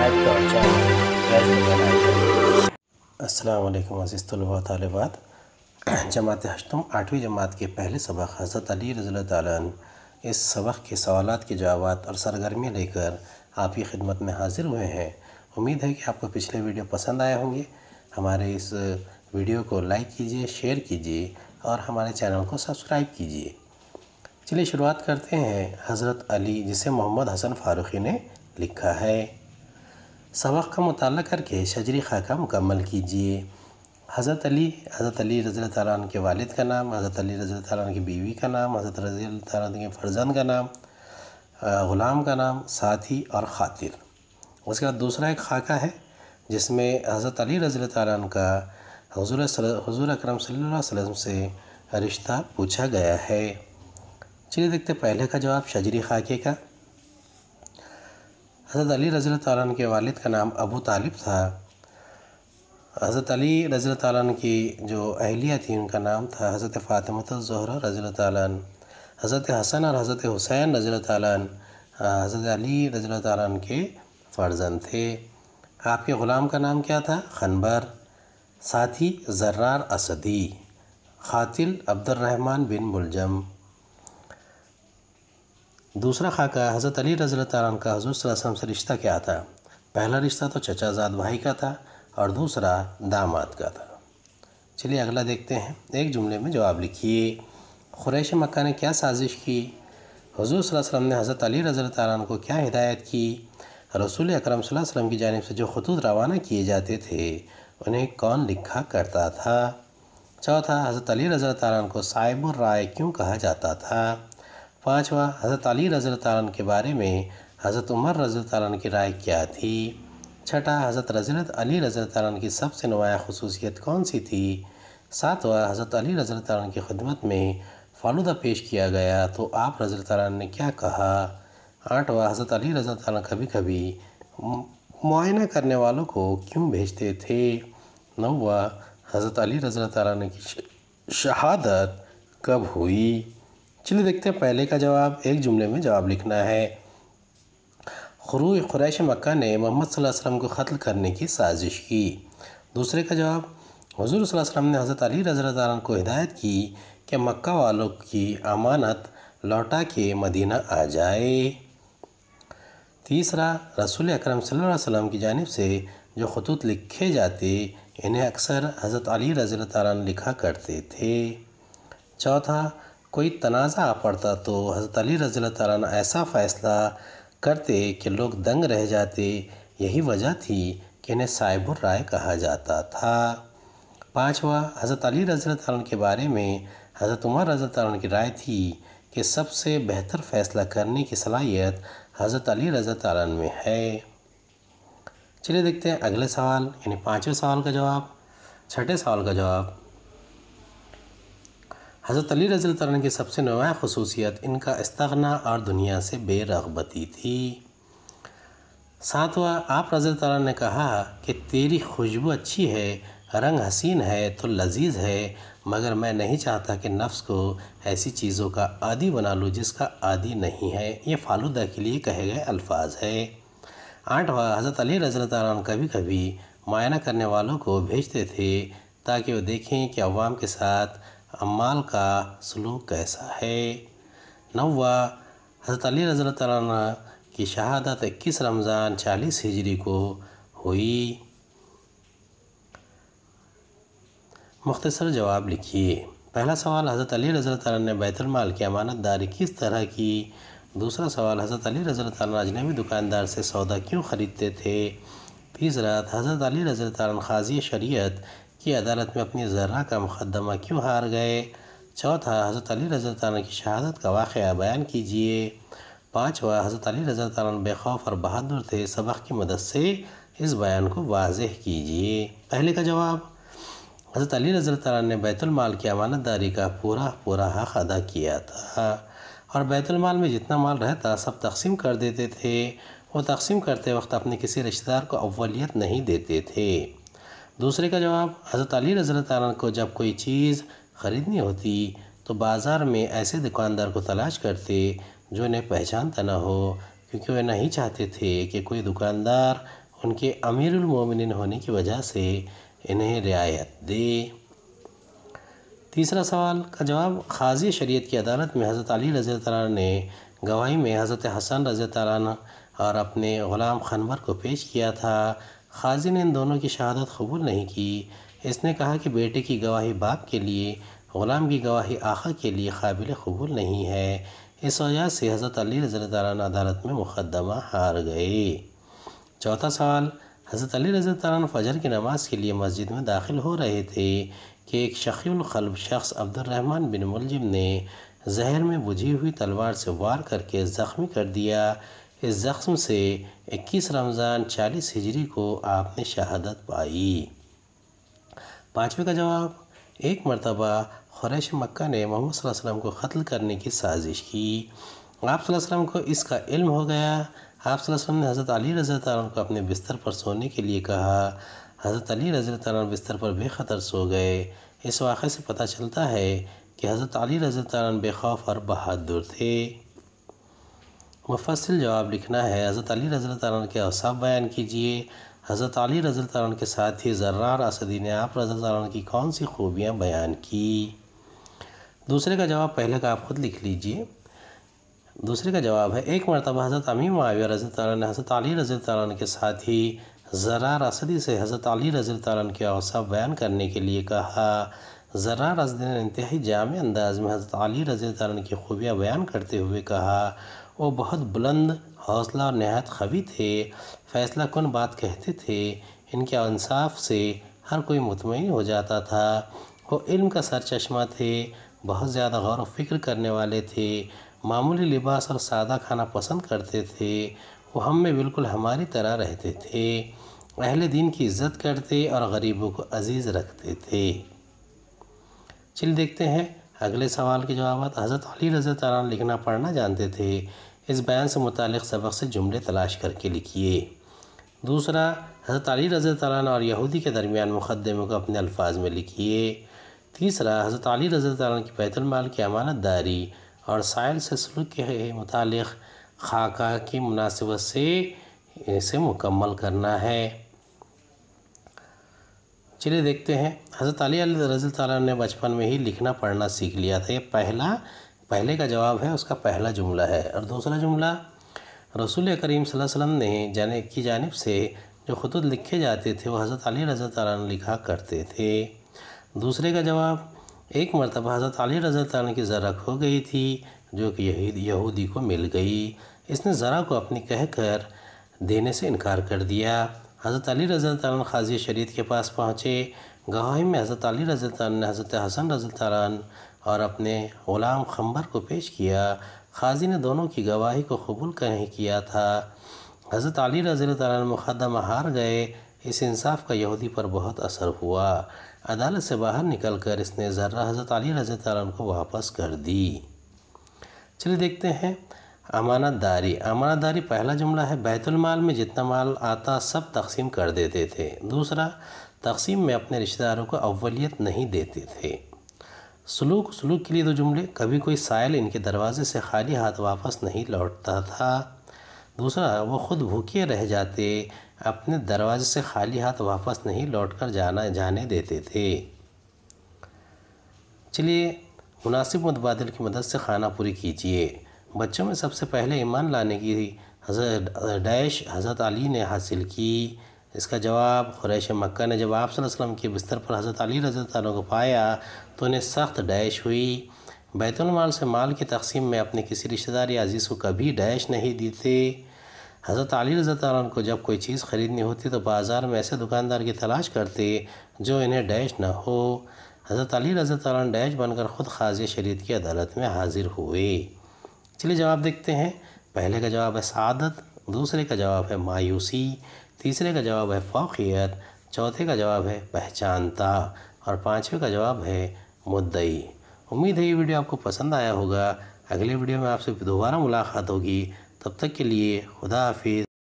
subscribe अज़ीज़ तलबा तलबात जमात हशतम आठवीं जमात के पहले सबक हज़रत अली रज़ी तन इस सबक के सवाल के जवाब और सरगर्मियाँ लेकर आपकी खिदमत में हाज़िर हुए हैं उम्मीद है कि आपको पिछले वीडियो पसंद आए होंगे हमारे इस वीडियो को लाइक कीजिए शेयर कीजिए और हमारे चैनल को सब्सक्राइब कीजिए चलिए शुरुआत करते हैं हज़रत अली जिसे मोहम्मद हसन फ़ारूक़ी ने लिखा है सबक का मताल करके शजरी ख़ा का मुकम्मल कीजिए हज़रत अली हज़रत अली रज़ी ताली के वालिद का नाम हज़रत अली रज़ी ताली की बीवी का नाम हज़रत रज़ी ताली के फ़र्जंद का नाम ग़ुलाम का नाम साथी और ख़ातिर उसके बाद दूसरा एक खाका है जिसमें हज़रत अली रज़ी ताली का हजूर हजूर अक्रम वसल्लम से रिश्ता पूछा गया है चलिए देखते पहले का जवाब शजरी खाके का हज़रत अली रज़ी तन के वालिद का नाम अबू तालिब था हज़रत अली रज़ी तैन की जो अहलिया थी उनका नाम था हज़रत फ़ातिमत ज़हरा रज़ी तन हज़रत हसन और हज़रत हुसैन रज़ी तन हज़रत अली रज़ी तन के फ़र्जन थे आपके ग़ुलाम का नाम क्या था खनबर साथी जर्रार असदी खातिल अब्दुलरहमान बिन मुलजम दूसरा खाका हज़रत अली रज़ी तन का हजूर वसम से रिश्ता क्या था पहला रिश्ता तो चचाजाद भाई का था और दूसरा दामाद का था चलिए अगला देखते हैं एक जुमले में जवाब लिखिए ख़ुरैश मक्का ने क्या साजिश की हजूर वसम ने हज़रत अली रज़ी को क्या हिदायत की रसूल अक्रम वसम की जानब से जो खतूत रवाना किए जाते थे उन्हें कौन लिखा करता था चौथा हज़रत अली रज़ी को साहिबुर राय क्यों कहा जाता था पाँचवा हज़रत अली तारन के बारे में हज़रत उमर तारन की राय क्या थी छठा हज़रत रजरत अली तारन की सबसे नुमाया खसूसियत कौन सी थी सातवा हज़रत अली तारन की खदमत में फालूदा पेश किया गया तो आप तारन ने क्या कहा आठवा हज़रत अली तारन कभी कभी मुआयना करने वालों को क्यों भेजते थे नौवा हज़रत अली तारन की शहादत कब हुई चलिए देखते हैं पहले का जवाब एक जुमले में जवाब लिखना है खरू ख़ुरैश मक्का ने मोहम्मद वसल्लम को ख़त्ल करने की साजिश की दूसरे का जवाब हजूर वसल्लम ने हज़रत अली रजरत को हिदायत की कि मक्का वालों की अमानत लौटा के मदीना आ जाए तीसरा रसूल अकरम वसल्लम की जानब से जो खतूत लिखे जाते इन्हें अक्सर हज़रत अली रज़ी लिखा करते थे चौथा कोई तनाज़ा आ पड़ता तो हज़रत अली रज़ी तारा ऐसा फ़ैसला करते कि लोग दंग रह जाते यही वजह थी कि इन्हें साहिबुर राय कहा जाता था पाँचवा हज़रत अली रज़ी तारा के बारे में हज़रत उमर रज़ी तारा की राय थी कि सबसे बेहतर फ़ैसला करने की सलाहियत हज़रत अली रज़ी तारा में है चलिए देखते हैं अगले सवाल यानी पाँचवें सवाल का जवाब छठे सवाल का जवाब हज़रत अली रज़ी तन की सबसे नुमा खसूसियत इनका इसतना और दुनिया से बेरगबती थी सातवा आप रज़ी तन ने कहा कि तेरी खुशबू अच्छी है रंग हसीन है तो लजीज है मगर मैं नहीं चाहता कि नफ्स को ऐसी चीज़ों का आदि बना लूँ जिसका आदि नहीं है ये फालूदा के लिए कहे गए अल्फाज है आठवा हज़रत अली रज़ी तन कभी कभी मायना करने वालों को भेजते थे ताकि वो देखें कि अवाम के साथ अम्माल का सलूक कैसा है नवा हज़रत अली रज़ल की शहादत इक्कीस रमज़ान चालीस हिजरी को हुई मुख्तसर जवाब लिखिए पहला सवाल हज़रत अली रज़ल ने बैतुलमाल की अमानत दारी किस तरह की दूसरा सवाल हज़रत अली रज़ल अजनबी दुकानदार से सौदा क्यों ख़रीदते थे तीसरा हज़रत अली रज़ल खाजी शरीयत कि अदालत में अपनी जरा का मुकदमा क्यों हार गए चौथा हज़रत अली रज़ा की शहादत का वाक़ बयान कीजिए पाँचवा हज़रत अली रज़ा बेखौफ और बहादुर थे सबक की मदद से इस बयान को वाज कीजिए पहले का जवाब हज़रत अली रज़ा ने बैतुलमाल की अमानत दारी का पूरा पूरा हक़ अदा किया था और बैतुलमाल में जितना माल रहता सब तकसीम कर देते थे वो तकसीम करते वक्त अपने किसी रिश्तेदार को अव्वलियत नहीं देते थे दूसरे का जवाब हज़रत अली रजरत को जब कोई चीज़ ख़रीदनी होती तो बाज़ार में ऐसे दुकानदार को तलाश करते जो उन्हें पहचानता ना हो क्योंकि वह नहीं चाहते थे कि कोई दुकानदार उनके अमीरमिन होने की वजह से इन्हें रियायत दे तीसरा सवाल का जवाब खाजी शरीयत की अदालत में हज़रत अली रज़ी ने गवाही में हज़रत हसन रज़ी और अपने ग़ुलाम खनवर को पेश किया था ख़ाजी ने इन दोनों की शहादत कबूल नहीं की इसने कहा कि बेटे की गवाही बाप के लिए ग़ुलाम की गवाही आखा के लिए काबिल कबूल नहीं है इस वजह से हज़रत अली रज़ी तन अदालत में मुकदमा हार गए चौथा सवाल हज़रत अली रज़ी तन फ़जर की नमाज़ के लिए मस्जिद में दाखिल हो रहे थे कि एक शकीलखलब शख्स अब्दुलरहमान बिन मुलजिम ने जहर में बुझी हुई तलवार से वार करके ज़ख्मी कर दिया इस ज़ख्म से 21 रमज़ान 40 हिजरी को आपने शहादत पाई पाँचवें का जवाब एक मरतबा ख़ुरैश मक्का ने मोहम्मद वसल्लम को कत्ल करने की साजिश की आप वसल्लम को इसका इल्म हो गया आप वसल्लम ने हज़रत अली रज़ी को अपने बिस्तर पर सोने के लिए कहा हज़रत अली रज़ी बिस्तर पर बेखतर सो गए इस वाक़े से पता चलता है कि हज़रत अली रज़ी बेखौफ और बहादुर थे मुफसल जवाब लिखना है हज़रत अली रज़ल तारण के अवसाब बयान कीजिए हज़रत अली रज़ल तारण के साथ ही जर्रार असदी ने आप रज़ल तारण की कौन सी खूबियाँ बयान की दूसरे का जवाब पहले का आप खुद लिख लीजिए दूसरे का जवाब है एक मरतबा हज़रत अमी माविया रज़ल तन ने हज़रत अली रज़ल तारण के साथ ही जर्रार असदी से हज़रत अली रज़ल तारण के अवसाब बयान करने के लिए कहा जर्रा रजदी ने इंतहाई जाम अंदाज में हज़रत अली रज़ल तारण की खूबियाँ बयान करते हुए कहा वो बहुत बुलंद हौसला और नहायत खवी थे फ़ैसला कन बात कहते थे इनके अनसाफ से हर कोई मुतमिन हो जाता था वो इल्म का सर चश्मा थे बहुत ज़्यादा गौर फिक्र करने वाले थे मामूली लिबास और सादा खाना पसंद करते थे वो हम में बिल्कुल हमारी तरह रहते थे अहले दिन की इज्जत करते और गरीबों को अजीज़ रखते थे चल देखते हैं अगले सवाल के जवाब हज़रत अली रजत लिखना पढ़ना जानते थे इस बयान से मुतक़ सबक से जुमले तलाश करके लिखिए दूसरा हज़रत अली रज़ी तैन और यहूदी के दरमियान मुकदमे को अपने अल्फाज में लिखिए तीसरा हज़रत अली रज़ी तैन की बैतुलमाल की अमानत दारी और साइल से सलूक के मुतल खाका की मुनासिबत से इसे मुकम्मल करना है चलिए देखते हैं हज़रत अली रज़ी तैन ने बचपन में ही लिखना पढ़ना सीख लिया था ये पहला पहले का जवाब है उसका पहला जुमला है और दूसरा जुमला रसूल करीम वसल्लम ने जाने की जानब से जो खतूत लिखे जाते थे वो हज़रत अली रज़ा तन लिखा करते थे दूसरे का जवाब एक मरतबा हज़रत अली रज़ा तन की ज़रा खो गई थी जो कि यहूदी को मिल गई इसने ज़रा को अपनी कह कर देने से इनकार कर दिया हज़रत अली रज़ा तन खाजी शरीद के पास पहुँचे गवाही में हज़रत अली रज़ा तन ने हज़रत हसन रज़ा तारा और अपने ग़ुलाम खम्बर को पेश किया खाजी ने दोनों की गवाही को कबूल कर नहीं किया था हज़रत अली रज़ी मुकदम हार गए इस इंसाफ का यहूदी पर बहुत असर हुआ अदालत से बाहर निकल कर इसने जर्रा हज़रत अली रज़ी को वापस कर दी चलिए देखते हैं अमानत दारी अमानत दारी पहला जुमला है बैतुलमाल में जितना माल आता सब तकसीम कर देते थे दूसरा तकसीम में अपने रिश्तेदारों को अव्वलियत नहीं देते थे सलूक सलूक के लिए दो जुमले कभी कोई सायल इनके दरवाजे से खाली हाथ वापस नहीं लौटता था दूसरा वो खुद भूखे रह जाते अपने दरवाजे से खाली हाथ वापस नहीं लौट कर जाना जाने देते थे चलिए मुनासिब मुतबादल की मदद से खाना पूरी कीजिए बच्चों में सबसे पहले ईमान लाने की डैश हज़रत अली ने हासिल की इसका जवाब ख़ुरैश मक्का ने जब आप सल्लम के बिस्तर पर हज़रत अली तारों को पाया तो उन्हें सख्त डैश हुई बैतुलमाल से माल की तकसीम में अपने किसी रिश्तेदार या अजीज़ को कभी डैश नहीं देते हज़रत अली तारों को जब कोई चीज़ ख़रीदनी होती तो बाज़ार में ऐसे दुकानदार की तलाश करते जो इन्हें डैश न हो हज़रत अली रजत डैश बनकर ख़ुद खाज शरीत की अदालत में हाजिर हुए चलिए जवाब देखते हैं पहले का जवाब है सादत दूसरे का जवाब है मायूसी तीसरे का जवाब है फ़ौकियत चौथे का जवाब है पहचानता और पाँचवें का जवाब है मुद्दई उम्मीद है ये वीडियो आपको पसंद आया होगा अगले वीडियो में आपसे दोबारा मुलाकात होगी तब तक के लिए खुदा हाफिज़